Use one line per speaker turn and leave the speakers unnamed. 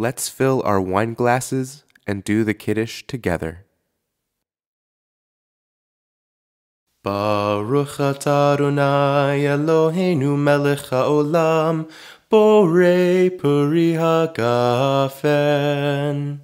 Let's fill our wine glasses and do the Kiddush together.
Baruch Adonai Eloheinu melech haolam, borei puri hagafen.